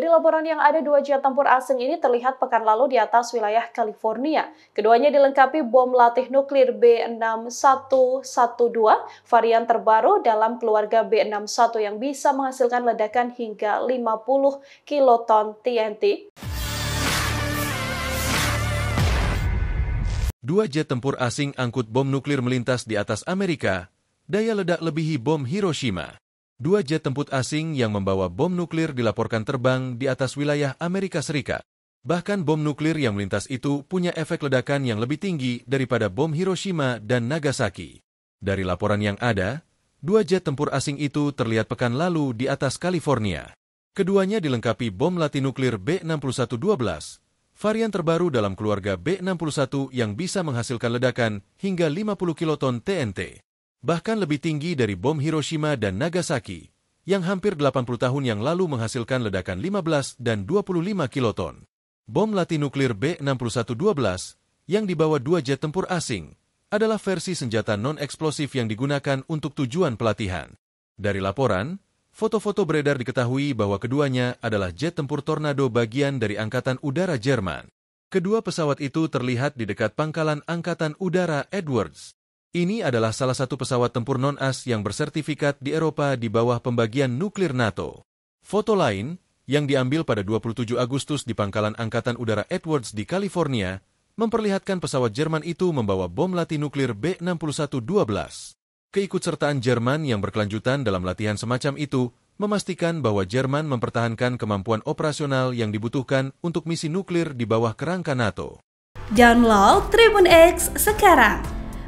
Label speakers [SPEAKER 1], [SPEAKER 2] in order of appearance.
[SPEAKER 1] Dari laporan yang ada dua jet tempur asing ini terlihat pekan lalu di atas wilayah California. Keduanya dilengkapi bom latih nuklir B6112, varian terbaru dalam keluarga B61 yang bisa menghasilkan ledakan hingga 50 kiloton TNT.
[SPEAKER 2] Dua jet tempur asing angkut bom nuklir melintas di atas Amerika, daya ledak lebihi bom Hiroshima. Dua jet tempur asing yang membawa bom nuklir dilaporkan terbang di atas wilayah Amerika Serikat. Bahkan bom nuklir yang melintas itu punya efek ledakan yang lebih tinggi daripada bom Hiroshima dan Nagasaki. Dari laporan yang ada, dua jet tempur asing itu terlihat pekan lalu di atas California. Keduanya dilengkapi bom latih nuklir b 61 12 varian terbaru dalam keluarga B61 yang bisa menghasilkan ledakan hingga 50 kiloton TNT bahkan lebih tinggi dari bom Hiroshima dan Nagasaki, yang hampir 80 tahun yang lalu menghasilkan ledakan 15 dan 25 kiloton. Bom latih nuklir B-6112 yang dibawa dua jet tempur asing adalah versi senjata non-eksplosif yang digunakan untuk tujuan pelatihan. Dari laporan, foto-foto beredar diketahui bahwa keduanya adalah jet tempur Tornado bagian dari Angkatan Udara Jerman. Kedua pesawat itu terlihat di dekat pangkalan Angkatan Udara Edwards. Ini adalah salah satu pesawat tempur non-AS yang bersertifikat di Eropa di bawah pembagian nuklir NATO. Foto lain, yang diambil pada 27 Agustus di pangkalan Angkatan Udara Edwards di California, memperlihatkan pesawat Jerman itu membawa bom latih nuklir B-61-12. Keikutsertaan Jerman yang berkelanjutan dalam latihan semacam itu memastikan bahwa Jerman mempertahankan kemampuan operasional yang dibutuhkan untuk misi nuklir di bawah kerangka NATO.
[SPEAKER 1] Download Tribun X sekarang